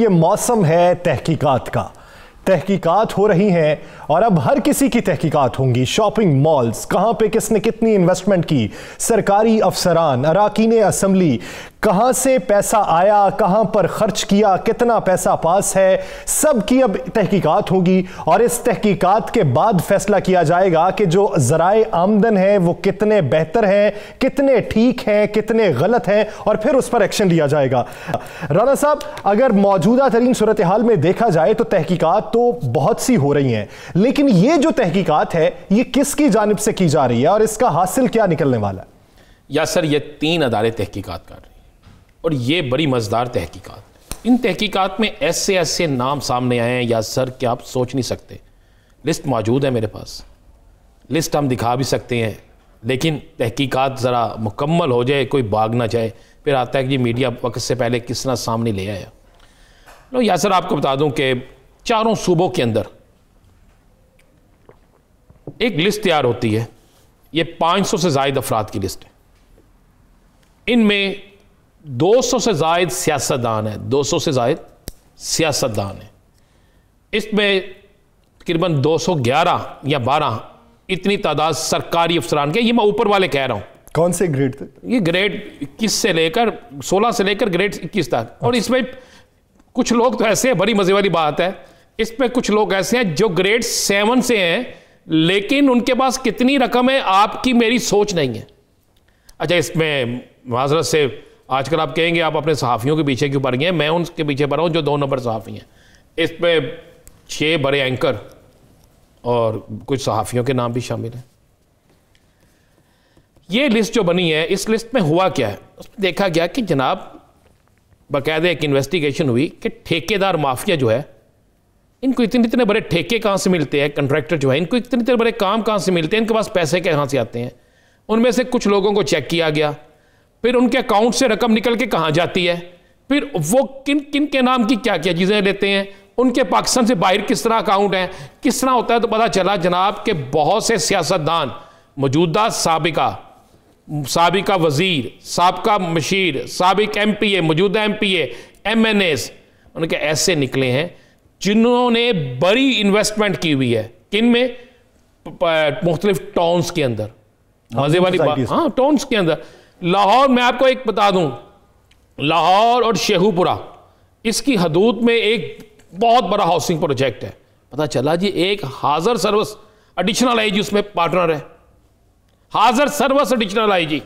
ये मौसम है तहकीकात का तहकीकात हो रही हैं और अब हर किसी की तहकीकात होंगी शॉपिंग मॉल्स कहां पे किसने कितनी इन्वेस्टमेंट की सरकारी अफसरान अरकान असम्बली कहाँ से पैसा आया कहाँ पर खर्च किया कितना पैसा पास है सब की अब तहकीकात होगी और इस तहकीकात के बाद फैसला किया जाएगा कि जो ज़राए आमदन है वो कितने बेहतर हैं कितने ठीक हैं कितने गलत हैं और फिर उस पर एक्शन लिया जाएगा राना साहब अगर मौजूदा तरीन सूरत हाल में देखा जाए तो तहकीकात तो बहुत सी हो रही हैं लेकिन ये जो तहकीकत है ये किसकी जानब से की जा रही है और इसका हासिल क्या निकलने वाला है या सर ये तीन अदारे तहकीकात कर और ये बड़ी मज़ेदार तहकीकात इन तहकीकात में ऐसे ऐसे नाम सामने आए हैं या सर कि आप सोच नहीं सकते लिस्ट मौजूद है मेरे पास लिस्ट हम दिखा भी सकते हैं लेकिन तहकीकात ज़रा मुकम्मल हो जाए कोई भाग ना जाए फिर आता है कि मीडिया वक्त से पहले किस तरह सामने ले आया लो या सर आपको बता दूं कि चारों सूबों के अंदर एक लिस्ट तैयार होती है ये 500 से जायद अफराद की लिस्ट है इनमें 200 से जायद सियासतदान है 200 से जायद सियासतदान है इसमें तकरीबन 211 या 12 इतनी तादाद सरकारी अफसरान के ये मैं ऊपर वाले कह रहा हूँ कौन से ग्रेड थे ये ग्रेड इक्कीस से लेकर सोलह से लेकर ग्रेड इक्कीस तक और अच्छा। इसमें कुछ लोग तो ऐसे हैं बड़ी मजे वाली बात है इसमें कुछ लोग ऐसे हैं जो ग्रेड सेवन से हैं लेकिन उनके पास कितनी रकम है आपकी मेरी सोच नहीं है अच्छा इसमें माजरत से आजकल आप कहेंगे आप अपने सहाफ़ियों के पीछे क्यों भर गए मैं उनके पीछे पड़ा हूँ जो दो नंबर सहाफ़ी हैं इस पर छः बड़े एंकर और कुछ सहाफ़ियों के नाम भी शामिल हैं ये लिस्ट जो बनी है इस लिस्ट में हुआ क्या है उसमें देखा गया कि जनाब बाकायदे एक इन्वेस्टिगेशन हुई कि ठेकेदार माफिया जो है इनको इतने इतने बड़े ठेके कहाँ से मिलते हैं कंट्रैक्टर जो है इनको इतने इतने बड़े काम कहाँ से मिलते हैं इनके पास पैसे कहाँ से आते हैं उनमें से कुछ लोगों को चेक किया गया फिर उनके अकाउंट से रकम निकल के कहाँ जाती है फिर वो किन किन के नाम की क्या क्या चीज़ें लेते हैं उनके पाकिस्तान से बाहर किस तरह अकाउंट हैं किस तरह होता है तो पता चला जनाब के बहुत से सियासतदान मौजूदा सबका सबका वजीर सबका मशीर सबक एम पी ए मौजूदा M P M N S उनके ऐसे निकले हैं जिन्होंने बड़ी इन्वेस्टमेंट की हुई है किन में मुख्तलिफ टाउन्स के अंदर हाँ, मजे वाली बात हाँ टाउन्स के अंदर लाहौर में आपको एक बता दूं लाहौर और शेहूपुरा इसकी हदूद में एक बहुत बड़ा हाउसिंग प्रोजेक्ट है पता चला जी एक हाजर सर्विस एडिशनल आई जी उसमें पार्टनर है हाजर सर्विस एडिशनल आई जी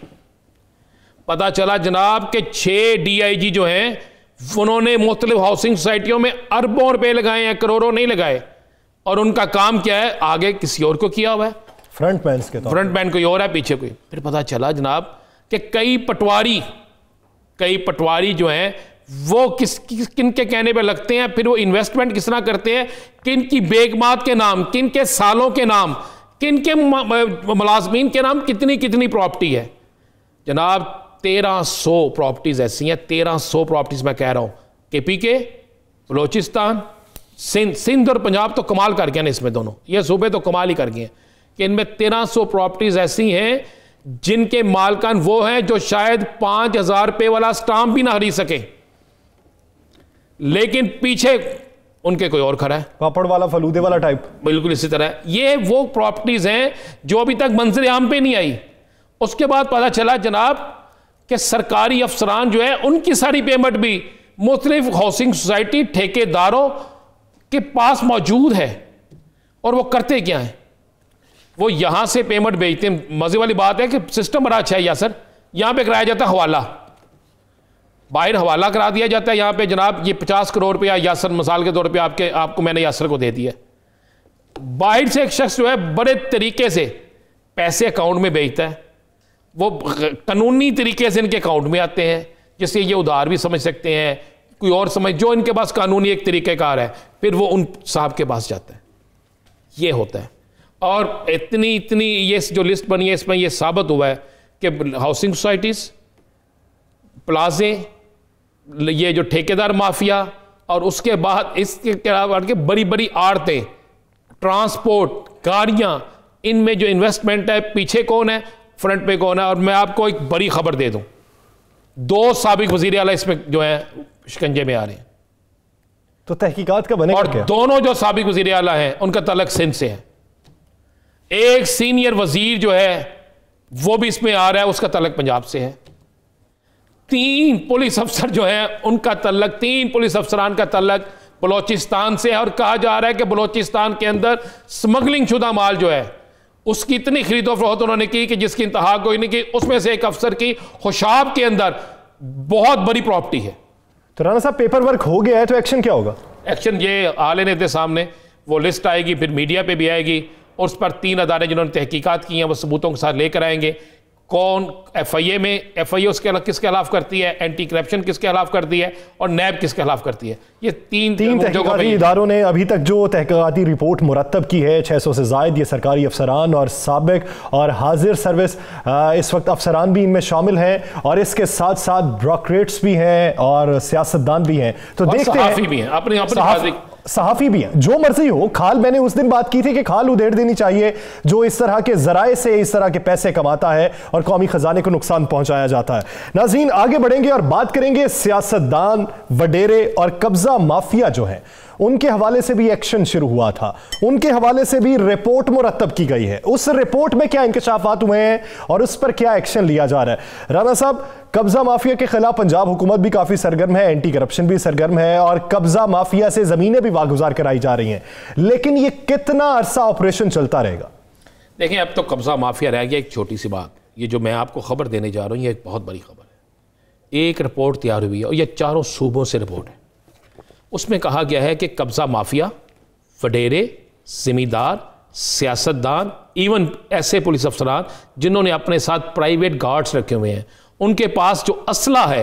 पता चला जनाब के छह डी आई जी जो हैं उन्होंने मुख्तलिफ हाउसिंग सोसाइटियों में अरबों रुपए लगाए हैं करोड़ों नहीं लगाए और उनका काम क्या है आगे किसी और को किया हुआ है फ्रंट मैन के फ्रंट मैन कोई और है पीछे कोई फिर पता चला जनाब कि कई पटवारी कई पटवारी जो हैं वो किस, किस किन के कहने पे लगते हैं फिर वो इन्वेस्टमेंट किस तरह करते हैं किन की बेगमात के नाम किन के सालों के नाम किन के मुलाजमीन के नाम कितनी कितनी प्रॉपर्टी है जनाब तेरह सौ प्रॉपर्टीज़ ऐसी हैं तेरह सौ प्रॉपर्टीज़ मैं कह रहा हूँ के पी के बलोचिस्तान सिंध सिंध और पंजाब तो कमाल कर गए ना इसमें दोनों ये सूबे तो कमाल ही कर गए हैं कि इनमें तेरह सौ प्रॉपर्टीज़ ऐसी हैं जिनके मालकान वो हैं जो शायद पांच हजार रुपये वाला स्टाम्प भी ना खरीद सके लेकिन पीछे उनके कोई और खड़ा है पापड़ वाला फलूदे वाला टाइप बिल्कुल इसी तरह ये वो प्रॉपर्टीज हैं जो अभी तक मंजर आम पे नहीं आई उसके बाद पता चला जनाब कि सरकारी अफसरान जो है उनकी सारी पेमेंट भी मुख्तलिफ हाउसिंग सोसाइटी ठेकेदारों के पास मौजूद है और वो करते क्या हैं वो यहाँ से पेमेंट भेजते हैं मज़े वाली बात है कि सिस्टम बड़ा अच्छा है या सर यहाँ पे कराया जाता है हवाला बाहर हवाला करा दिया जाता है यहाँ पे जनाब ये पचास करोड़ रुपया यासर मिसाल के तौर पे आपके आपको मैंने यासर को दे दिया बाहर से एक शख्स जो है बड़े तरीके से पैसे अकाउंट में भेजता है वो कानूनी तरीके से इनके अकाउंट में आते हैं जिससे ये उधार भी समझ सकते हैं कोई और समझ जो इनके पास कानूनी एक तरीक़ेकार है फिर वो उन साहब के पास जाता है ये होता है और इतनी इतनी ये जो लिस्ट बनी है इसमें ये साबित हुआ है कि हाउसिंग सोसाइटीज़ प्लाजे ये जो ठेकेदार माफिया और उसके बाद इसके अलावा के बड़ी बड़ी आड़तें ट्रांसपोर्ट गाड़ियां इनमें जो इन्वेस्टमेंट है पीछे कौन है फ्रंट पे कौन है और मैं आपको एक बड़ी खबर दे दूँ दो सबक वजीर अला इसमें जो है शिकंजे में आ रहे हैं तो तहकीकात का बने और क्या? दोनों जो सबक वजीर अला है उनका तलक सिंध से है एक सीनियर वजीर जो है वो भी इसमें आ रहा है उसका तलक पंजाब से है तीन पुलिस अफसर जो है उनका तलक तीन पुलिस अफसरान का तलक बलोचिस्तान से है और कहा जा रहा है कि बलोचिस्तान के अंदर स्मगलिंग शुदा माल जो है उसकी इतनी खरीदो फरोहत उन्होंने की कि जिसकी इंतहा कोई नहीं की उसमें से एक अफसर की होशाब के अंदर बहुत बड़ी प्रॉपर्टी है तो राना साहब पेपर वर्क हो गया है तो एक्शन क्या होगा एक्शन ये आले ने सामने वो लिस्ट आएगी फिर मीडिया पे भी आएगी और उस पर तीन अदारे जिन्होंने तहकीकत की हैं वो सबूतों के साथ लेकर आएंगे कौन एफ आई ए में एफ आई ए उसके किसके खिलाफ करती है एंटी करप्शन किसके खिलाफ करती है और नैब किसके खिलाफ करती है ये तीन तीन तहकीकती इदारों ने अभी तक जो तहकती रिपोर्ट मुरतब की है छः सौ से जायद ये सरकारी अफसरान और सबक और हाजिर सर्विस आ, इस वक्त अफसरान भी इनमें शामिल हैं और इसके साथ साथ ब्यूरोट्स भी हैं और सियासतदान भी हैं तो देखते हैं भी हैं अपनी सहाफ़ी भी हैं जो मर्जी हो खाल मैंने उस दिन बात की थी कि खाल उधेड़ देनी चाहिए जो इस तरह के जराए से इस तरह के पैसे कमाता है और कौमी ख़जाने को नुकसान पहुंचाया जाता है नाजीन आगे बढ़ेंगे और बात करेंगे सियासतदान वडेरे और कब्ज़ा माफिया जो है उनके हवाले से भी एक्शन शुरू हुआ था उनके हवाले से भी रिपोर्ट मुरतब की गई है उस रिपोर्ट में क्या इंकशाफात हुए हैं और उस पर क्या एक्शन लिया जा रहा है राना साहब कब्जा माफिया के खिलाफ पंजाब हुकूमत भी काफ़ी सरगर्म है एंटी करप्शन भी सरगर्म है और कब्जा माफिया से ज़मीनें भी वागुजार कराई जा रही हैं लेकिन ये कितना अरसा ऑपरेशन चलता रहेगा देखिए अब तो कब्जा माफिया रह गया एक छोटी सी बात ये जो मैं आपको खबर देने जा रहा हूँ ये एक बहुत बड़ी खबर है एक रिपोर्ट तैयार हुई है और ये चारों सूबों से रिपोर्ट है उसमें कहा गया है कि कब्जा माफिया वडेरे जिमीदार सियासतदान इवन ऐसे पुलिस अफसरान जिन्होंने अपने साथ प्राइवेट गार्ड्स रखे हुए हैं उनके पास जो असला है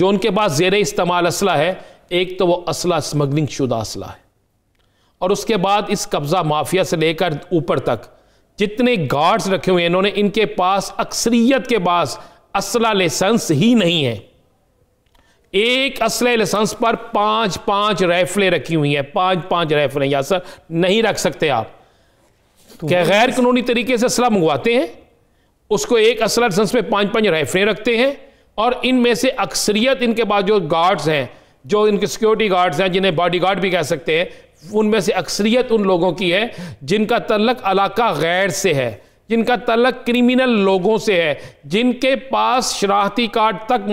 जो उनके पास जेर इस्तेमाल असला है एक तो वह असला स्मगलिंग शुदा असला है और उसके बाद इस कब्ज़ा माफिया से लेकर ऊपर तक जितने गार्ड्स रखे हुए हैं इन्होंने इनके पास अक्सरियत के पास असला लाइसेंस ही नहीं है एक असला लाइसेंस पर पांच पांच राइफलें रखी हुई हैं पांच पांच राइफलें या सर नहीं रख सकते आप तो क्या गैर कानूनी तरीके से असला मंगवाते हैं उसको एक असला लाइसेंस पे पांच पांच राइफलें रखते हैं और इनमें से अक्सरियत इनके पास जो गार्ड्स हैं जो इनके सिक्योरिटी गार्ड्स हैं जिन्हें बॉडी गार्ड भी कह सकते हैं उनमें से अक्सरियत उन लोगों की है जिनका तलक अलाका गैर से है जिनका तलक क्रिमिनल लोगों से है जिनके पास शराहती कार्ड तक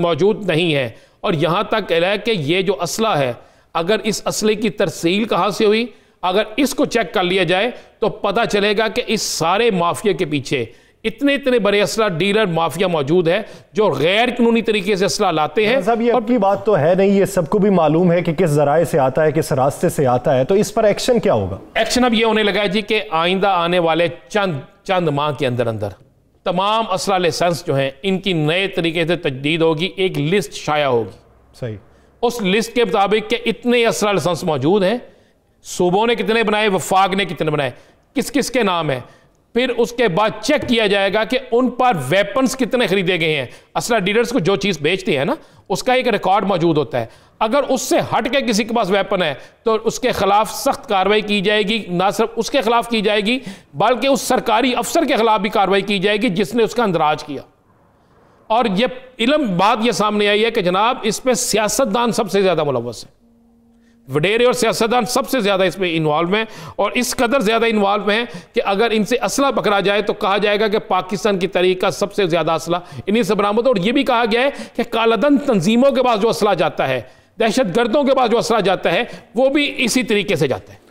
मौजूद नहीं है और यहाँ तक है कि ये जो असला है अगर इस असले की तरसील कहाँ से हुई अगर इसको चेक कर लिया जाए तो पता चलेगा कि इस सारे माफिया के पीछे इतने इतने बड़े असला डीलर माफिया मौजूद है जो गैर कानूनी तरीके से असला लाते हैं सब ये और... की बात तो है नहीं ये सबको भी मालूम है कि किस जराये से आता है किस रास्ते से आता है तो इस पर एक्शन क्या होगा एक्शन अब ये होने लगा है जी कि आइंदा आने वाले चंद चंद माह के अंदर अंदर तमाम असला लाइसेंस जो है इनकी नए तरीके से तजदीद होगी एक लिस्ट शाया होगी सही उस लिस्ट के मुताबिक के इतने असला लाइसेंस मौजूद हैं सूबों ने कितने बनाए वफाक ने कितने बनाए किस किस के नाम है फिर उसके बाद चेक किया जाएगा कि उन पर वेपन्स कितने खरीदे गए हैं असला डीलर्स को जो चीज़ बेचती है ना उसका एक रिकॉर्ड मौजूद होता है अगर उससे हट के किसी के पास वेपन है तो उसके खिलाफ सख्त कार्रवाई की जाएगी ना सिर्फ उसके खिलाफ की जाएगी बल्कि उस सरकारी अफसर के खिलाफ भी कार्रवाई की जाएगी जिसने उसका अंदराज किया और ये इलम बात यह सामने आई है कि जनाब इस पर सियासतदान सबसे ज़्यादा मुलवस है वडेरे और सियासतदान सबसे ज़्यादा इसमें इन्वॉल्व हैं और इस कदर ज़्यादा इन्वॉल्व हैं कि अगर इनसे असला पकड़ा जाए तो कहा जाएगा कि पाकिस्तान की तरीक का सबसे ज़्यादा असला इन्हीं से बरामद और ये भी कहा गया है कि कालादन तंजीमों के पास जो असला जाता है दहशत गर्दों के पास जो असला जाता है वो भी इसी तरीके से जाता है